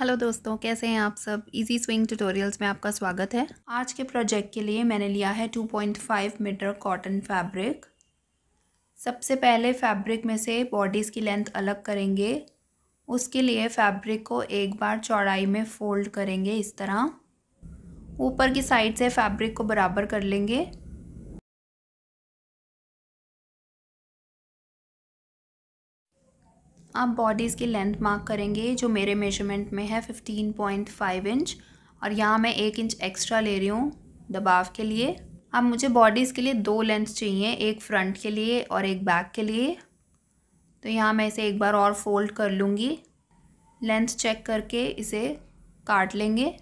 hello दोस्तों कैसे हैं आप सब इजी स्विंग ट्यूटोरियल्स में आपका स्वागत है आज के प्रोजेक्ट के लिए मैंने लिया है 2.5 मीटर कॉटन फैब्रिक सबसे पहले फैब्रिक में से बॉडीज़ की लेंथ अलग करेंगे उसके लिए फैब्रिक को एक बार चौड़ाई में फ़ोल्ड करेंगे इस तरह ऊपर की साइड से फैब्रिक को बराबर कर लेंगे आप बॉडीज़ की लेंथ मार्क करेंगे जो मेरे मेजरमेंट में है फिफ्टीन पॉइंट फाइव इंच और यहाँ मैं एक इंच एक्स्ट्रा ले रही हूँ दबाव के लिए अब मुझे बॉडीज़ के लिए दो लेंथ चाहिए एक फ्रंट के लिए और एक बैक के लिए तो यहाँ मैं इसे एक बार और फोल्ड कर लूँगी लेंथ चेक करके इसे काट लेंगे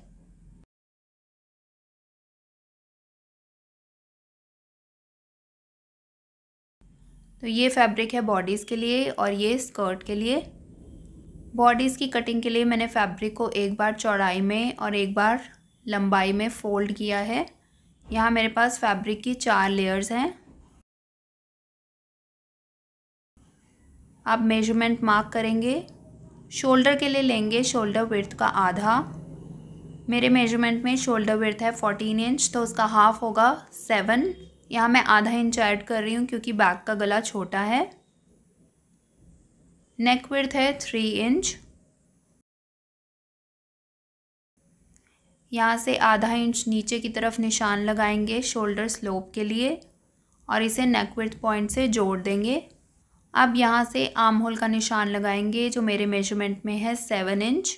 तो ये फैब्रिक है बॉडीज़ के लिए और ये स्कर्ट के लिए बॉडीज़ की कटिंग के लिए मैंने फैब्रिक को एक बार चौड़ाई में और एक बार लंबाई में फ़ोल्ड किया है यहाँ मेरे पास फैब्रिक की चार लेयर्स हैं आप मेजरमेंट मार्क करेंगे शोल्डर के लिए लेंगे शोल्डर विर्थ का आधा मेरे मेजरमेंट में शोल्डर विर्थ है फोर्टीन इंच तो उसका हाफ होगा सेवन यहाँ मैं आधा इंच ऐड कर रही हूँ क्योंकि बैक का गला छोटा है नेक विर्थ है थ्री इंच यहाँ से आधा इंच नीचे की तरफ निशान लगाएंगे शोल्डर स्लोप के लिए और इसे नेक विर्थ पॉइंट से जोड़ देंगे अब यहाँ से आर्म होल का निशान लगाएंगे जो मेरे मेजरमेंट में है सेवन इंच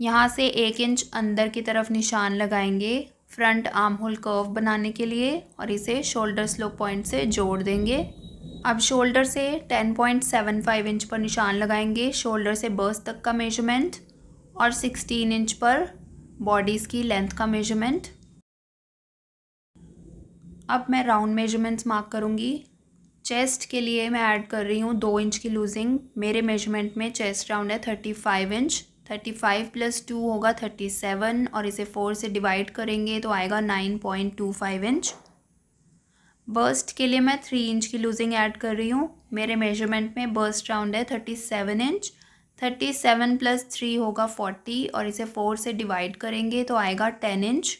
यहाँ से एक इंच अंदर की तरफ निशान लगाएंगे फ्रंट आर्म होल कर्व बनाने के लिए और इसे शोल्डर स्लोप पॉइंट से जोड़ देंगे अब शोल्डर से 10.75 इंच पर निशान लगाएंगे शोल्डर से बर्स तक का मेजरमेंट और 16 इंच पर बॉडीज़ की लेंथ का मेजरमेंट अब मैं राउंड मेजरमेंट्स मार्क करूँगी चेस्ट के लिए मैं ऐड कर रही हूँ दो इंच की लूजिंग मेरे मेजरमेंट में चेस्ट राउंड है thirty five inch thirty five plus two होगा थर्टी सेवन और इसे फोर से डिवाइड करेंगे तो आएगा nine point two five inch burst के लिए मैं थ्री इंच की लूजिंग ऐड कर रही हूँ मेरे मेजरमेंट में बर्स्ट राउंड है thirty seven inch thirty seven plus three होगा फोर्टी और इसे फोर से डिवाइड करेंगे तो आएगा टेन इंच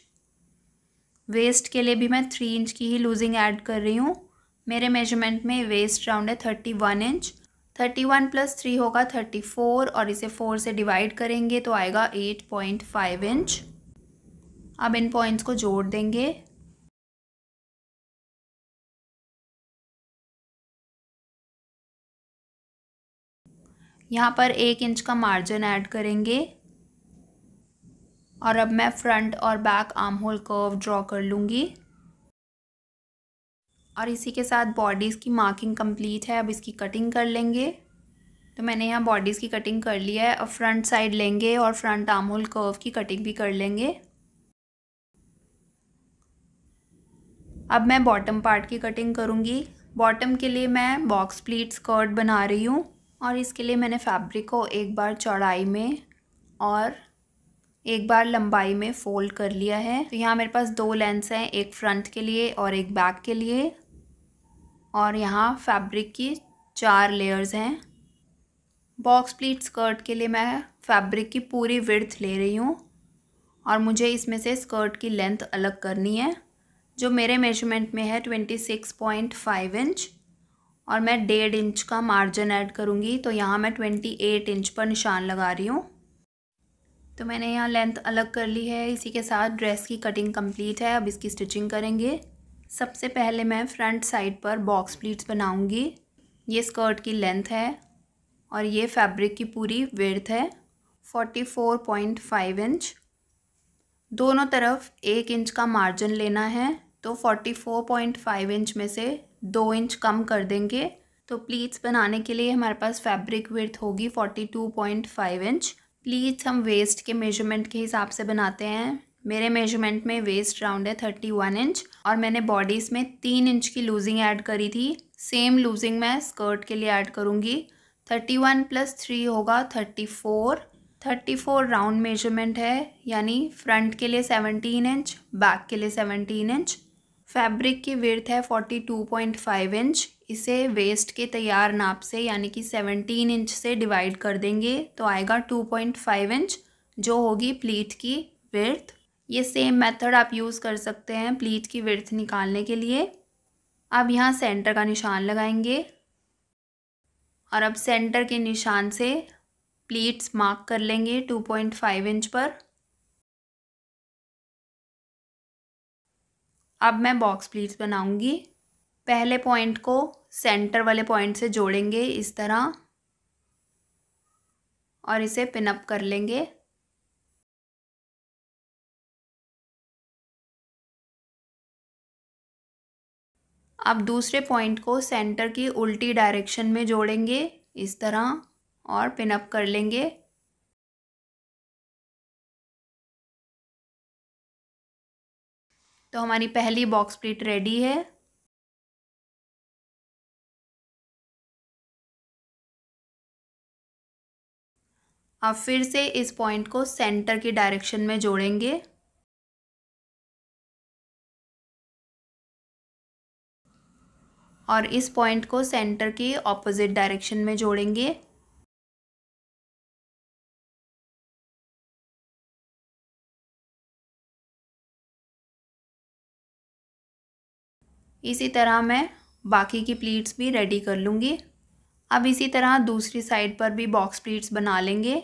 वेस्ट के लिए भी मैं थ्री इंच की ही लूजिंग ऐड कर रही हूँ मेरे मेजरमेंट में वेस्ट राउंड है thirty one inch thirty one plus three होगा थर्टी फोर और इसे फोर से डिवाइड करेंगे तो आएगा एट पॉइंट फाइव इंच अब इन पॉइंट्स को जोड़ देंगे यहाँ पर एक इंच का मार्जिन ऐड करेंगे और अब मैं फ्रंट और back arm hole curve draw कर लूँगी और इसी के साथ बॉडीज़ की मार्किंग कंप्लीट है अब इसकी कटिंग कर लेंगे तो मैंने यहाँ बॉडीज़ की कटिंग कर लिया है और फ्रंट साइड लेंगे और फ्रंट आमूल कर्व की कटिंग भी कर लेंगे अब मैं बॉटम पार्ट की कटिंग करूँगी बॉटम के लिए मैं बॉक्स प्लीट स्कर्ट बना रही हूँ और इसके लिए मैंने फैब्रिक को एक बार चौड़ाई में और एक बार लंबाई में फ़ोल्ड कर लिया है तो यहाँ मेरे पास दो लेंस हैं एक फ्रंट के लिए और एक बैक के लिए और यहाँ फैब्रिक की चार लेयर्स हैं बॉक्स प्लीट स्कर्ट के लिए मैं फैब्रिक की पूरी विड्थ ले रही हूँ और मुझे इसमें से स्कर्ट की लेंथ अलग करनी है जो मेरे मेजरमेंट में है twenty six point five inch और मैं डेढ़ इंच का मार्जिन ऐड करूँगी तो यहाँ मैं ट्वेंटी एट इंच पर निशान लगा रही हूँ तो मैंने यहाँ लेंथ अलग कर ली है इसी के साथ ड्रेस की कटिंग कंप्लीट है अब इसकी स्टिचिंग करेंगे सबसे पहले मैं फ्रंट साइड पर बॉक्स प्लीट्स बनाऊंगी ये स्कर्ट की लेंथ है और ये फैब्रिक की पूरी वर्थ है forty four point five inch दोनों तरफ एक इंच का मार्जिन लेना है तो forty four point five inch में से दो इंच कम कर देंगे तो प्लीट्स बनाने के लिए हमारे पास फैब्रिक वर्थ होगी forty two point five inch pleats हम वेस्ट के मेजरमेंट के हिसाब से बनाते हैं मेरे मेजरमेंट में वेस्ट राउंड है थर्टी वन इंच और मैंने बॉडीज़ में तीन इंच की लूजिंग ऐड करी थी सेम लूजिंग मैं स्कर्ट के लिए ऐड करूँगी थर्टी वन प्लस थ्री होगा thirty four thirty four round measurement है यानी फ्रंट के लिए सेवनटीन इंच बैक के लिए सेवनटीन इंच फैब्रिक की विर्थ है forty two point five inch इसे वेस्ट के तैयार नाप से यानी कि सेवनटीन इंच से डिवाइड कर देंगे तो आएगा टू पॉइंट फाइव इंच जो होगी प्लीट की विर्थ ये सेम मेथड आप यूज़ कर सकते हैं प्लीट की विर्थ निकालने के लिए अब यहाँ सेंटर का निशान लगाएंगे और अब सेंटर के निशान से प्लीट्स मार्क कर लेंगे टू पॉइंट फाइव इंच पर अब मैं बॉक्स प्लीट्स बनाऊंगी पहले पॉइंट को सेंटर वाले पॉइंट से जोड़ेंगे इस तरह और इसे पिनअप कर लेंगे अब दूसरे पॉइंट को सेंटर की उल्टी डायरेक्शन में जोड़ेंगे इस तरह और पिनअप कर लेंगे तो हमारी पहली बॉक्स प्लीट रेडी है अब फिर से इस पॉइंट को सेंटर की डायरेक्शन में जोड़ेंगे और इस पॉइंट को सेंटर के ऑपोजिट डायरेक्शन में जोड़ेंगे इसी तरह मैं बाकी की प्लीट्स भी रेडी कर लूँगी अब इसी तरह दूसरी साइड पर भी बॉक्स प्लीट्स बना लेंगे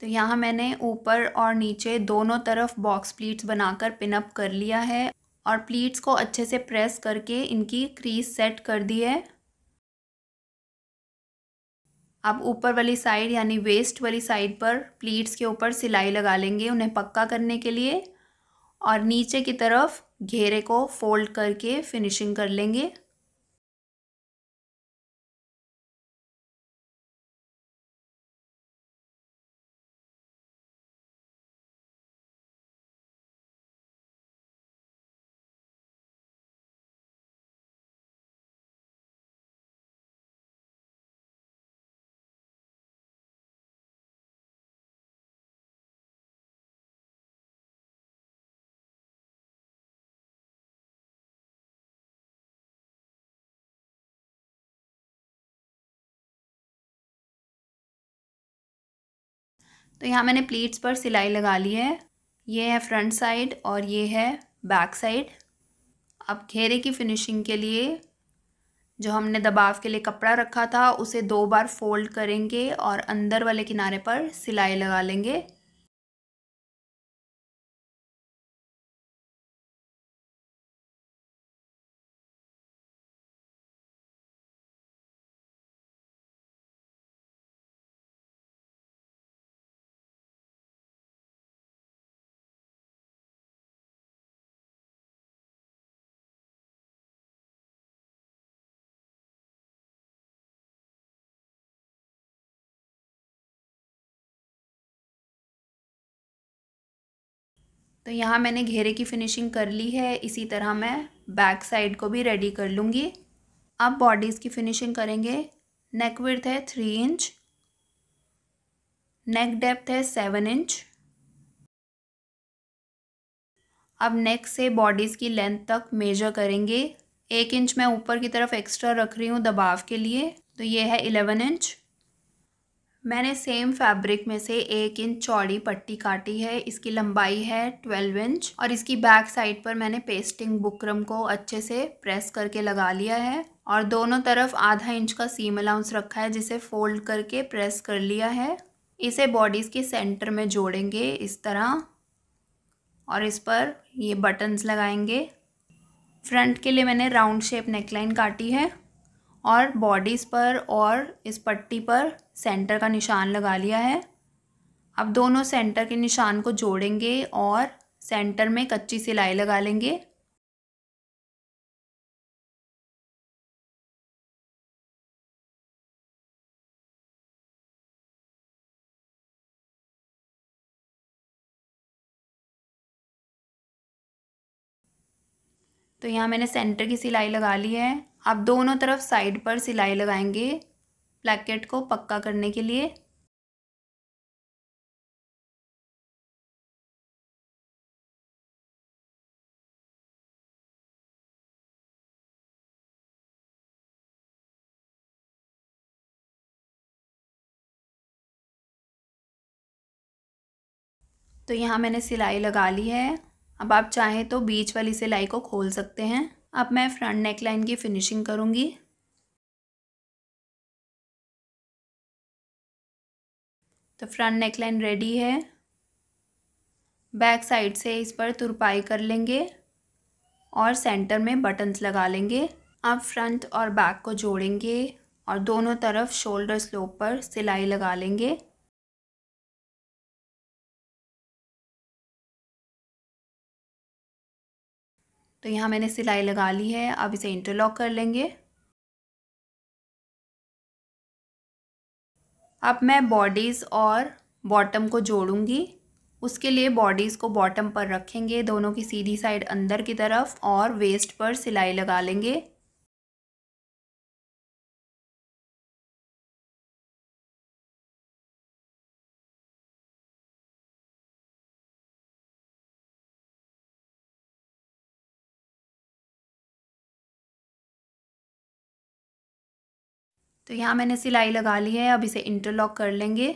तो यहाँ मैंने ऊपर और नीचे दोनों तरफ बॉक्स प्लीट्स बनाकर पिनअप कर लिया है और प्लीट्स को अच्छे से प्रेस करके इनकी क्रीज सेट कर दी है अब ऊपर वाली साइड यानी वेस्ट वाली साइड पर प्लीट्स के ऊपर सिलाई लगा लेंगे उन्हें पक्का करने के लिए और नीचे की तरफ घेरे को फोल्ड करके फिनिशिंग कर लेंगे तो यहाँ मैंने प्लीट्स पर सिलाई लगा ली है ये है फ्रंट साइड और ये है बैक साइड अब घेरे की फिनिशिंग के लिए जो हमने दबाव के लिए कपड़ा रखा था उसे दो बार फोल्ड करेंगे और अंदर वाले किनारे पर सिलाई लगा लेंगे तो यहाँ मैंने घेरे की फिनिशिंग कर ली है इसी तरह मैं बैक साइड को भी रेडी कर लूँगी अब बॉडीज़ की फिनिशिंग करेंगे नेक विर्थ है थ्री इंच नेक डेप्थ है सेवन इंच अब नेक से बॉडीज़ की लेंथ तक मेजर करेंगे एक इंच मैं ऊपर की तरफ एक्स्ट्रा रख रही हूँ दबाव के लिए तो ये है इलेवन इंच मैंने सेम फैब्रिक में से एक इंच चौड़ी पट्टी काटी है इसकी लंबाई है ट्वेल्व इंच और इसकी बैक साइड पर मैंने पेस्टिंग बुकरम को अच्छे से प्रेस करके लगा लिया है और दोनों तरफ आधा इंच का सीम अलाउंस रखा है जिसे फोल्ड करके प्रेस कर लिया है इसे बॉडीज़ के सेंटर में जोड़ेंगे इस तरह और इस पर ये बटन्स लगाएंगे फ्रंट के लिए मैंने राउंड शेप नेकलाइन काटी है और बॉडीज़ पर और इस पट्टी पर सेंटर का निशान लगा लिया है अब दोनों सेंटर के निशान को जोड़ेंगे और सेंटर में कच्ची सिलाई लगा लेंगे तो यहाँ मैंने सेंटर की सिलाई लगा ली है आप दोनों तरफ साइड पर सिलाई लगाएंगे प्लेकेट को पक्का करने के लिए तो यहाँ मैंने सिलाई लगा ली है अब आप चाहें तो बीच वाली सिलाई को खोल सकते हैं अब मैं फ्रंट नेक लाइन की फिनिशिंग करूँगी तो फ्रंट नेक लाइन रेडी है बैक साइड से इस पर तुरपाई कर लेंगे और सेंटर में बटन्स लगा लेंगे अब फ्रंट और बैक को जोड़ेंगे और दोनों तरफ शोल्डर स्लोप पर सिलाई लगा लेंगे तो यहाँ मैंने सिलाई लगा ली है अब इसे इंटरलॉक कर लेंगे अब मैं बॉडीज़ और बॉटम को जोड़ूंगी उसके लिए बॉडीज़ को बॉटम पर रखेंगे दोनों की सीधी साइड अंदर की तरफ और वेस्ट पर सिलाई लगा लेंगे तो यहाँ मैंने सिलाई लगा ली है अब इसे इंटरलॉक कर लेंगे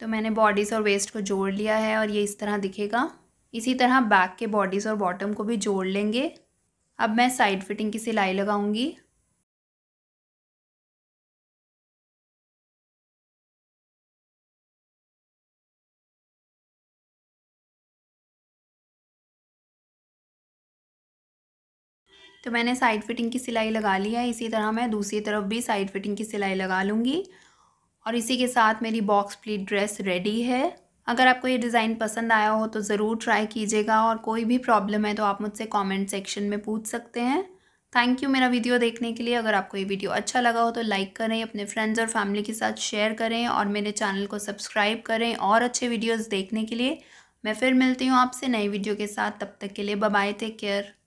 तो मैंने बॉडीज़ और वेस्ट को जोड़ लिया है और ये इस तरह दिखेगा इसी तरह बैक के बॉडीज़ और बॉटम को भी जोड़ लेंगे अब मैं साइड फिटिंग की सिलाई लगाऊंगी तो मैंने साइड फिटिंग की सिलाई लगा ली है इसी तरह मैं दूसरी तरफ भी साइड फिटिंग की सिलाई लगा लूँगी और इसी के साथ मेरी बॉक्स प्लीट ड्रेस रेडी है अगर आपको ये डिज़ाइन पसंद आया हो तो ज़रूर ट्राई कीजिएगा और कोई भी प्रॉब्लम है तो आप मुझसे कमेंट सेक्शन में पूछ सकते हैं थैंक यू मेरा वीडियो देखने के लिए अगर आपको ये वीडियो अच्छा लगा हो तो लाइक करें अपने फ्रेंड्स और फैमिली के साथ शेयर करें और मेरे चैनल को सब्सक्राइब करें और अच्छे वीडियोज़ देखने के लिए मैं फिर मिलती हूँ आपसे नई वीडियो के साथ तब तक के लिए बाय टेक केयर